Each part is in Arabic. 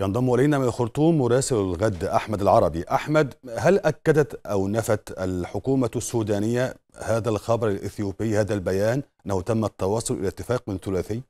ينضم الينا من الخرطوم مراسل الغد احمد العربي، احمد هل اكدت او نفت الحكومه السودانيه هذا الخبر الاثيوبي هذا البيان انه تم التوصل الى اتفاق من ثلاثي؟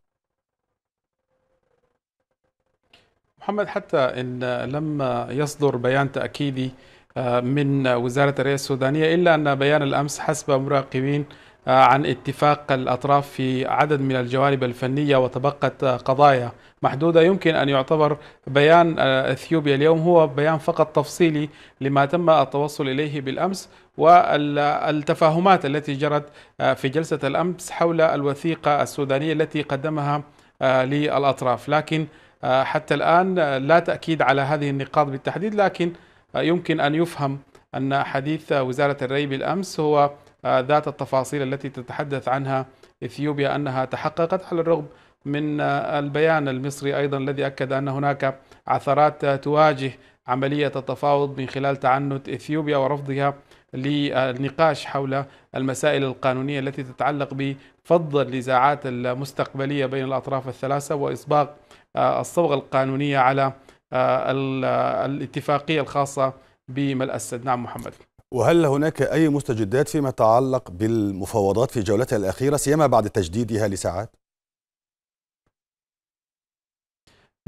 محمد حتى ان لم يصدر بيان تاكيدي آه، من وزاره الرئاسه السودانيه الا ان بيان الامس حسب مراقبين آه، عن اتفاق الأطراف في عدد من الجوانب الفنية وتبقت قضايا محدودة يمكن أن يعتبر بيان آه، أثيوبيا اليوم هو بيان فقط تفصيلي لما تم التوصل إليه بالأمس والتفاهمات التي جرت آه، في جلسة الأمس حول الوثيقة السودانية التي قدمها للأطراف لكن حتى الآن لا تأكيد على هذه النقاط بالتحديد لكن يمكن أن يفهم أن حديث وزارة الري بالأمس هو آه، ذات التفاصيل التي تتحدث عنها إثيوبيا أنها تحققت على الرغم من آه، البيان المصري أيضا الذي أكد أن هناك عثرات تواجه عملية التفاوض من خلال تعنت إثيوبيا ورفضها للنقاش حول المسائل القانونية التي تتعلق بفض النزاعات المستقبلية بين الأطراف الثلاثة وإصباغ آه، الصبغة القانونية على الاتفاقية الخاصة بملء السد نعم محمد وهل هناك أي مستجدات فيما يتعلق بالمفاوضات في جولتها الأخيرة سيما بعد تجديدها لساعات؟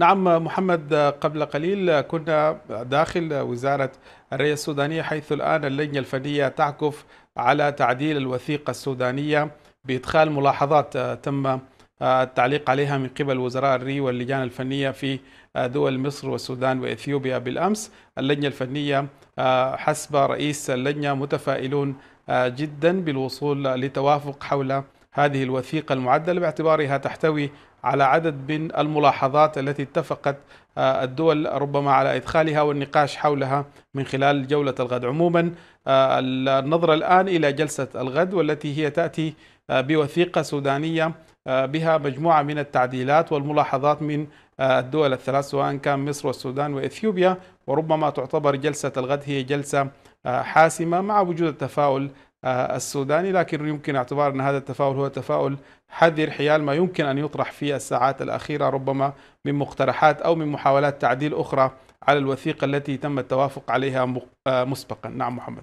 نعم محمد قبل قليل كنا داخل وزارة الرئيس السودانية حيث الآن اللجنة الفنية تعكف على تعديل الوثيقة السودانية بإدخال ملاحظات آه، تم التعليق عليها من قبل وزراء الري واللجان الفنية في آه، دول مصر والسودان وإثيوبيا بالأمس اللجنة الفنية آه، حسب رئيس اللجنة متفائلون آه، جدا بالوصول لتوافق حول هذه الوثيقة المعدلة باعتبارها تحتوي على عدد من الملاحظات التي اتفقت الدول ربما على إدخالها والنقاش حولها من خلال جولة الغد عموما النظرة الآن إلى جلسة الغد والتي هي تأتي آه، بوثيقة سودانية آه، بها مجموعة من التعديلات والملاحظات من آه، الدول الثلاث سواء كان مصر والسودان وإثيوبيا وربما تعتبر جلسة الغد هي جلسة حاسمة مع وجود التفاؤل السوداني لكن يمكن اعتبار أن هذا التفاؤل هو تفاؤل حذر حيال ما يمكن أن يطرح في الساعات الأخيرة ربما من مقترحات أو من محاولات تعديل أخرى على الوثيقة التي تم التوافق عليها مسبقا نعم محمد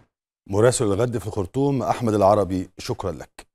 مراسل الغد في الخرطوم أحمد العربي شكرا لك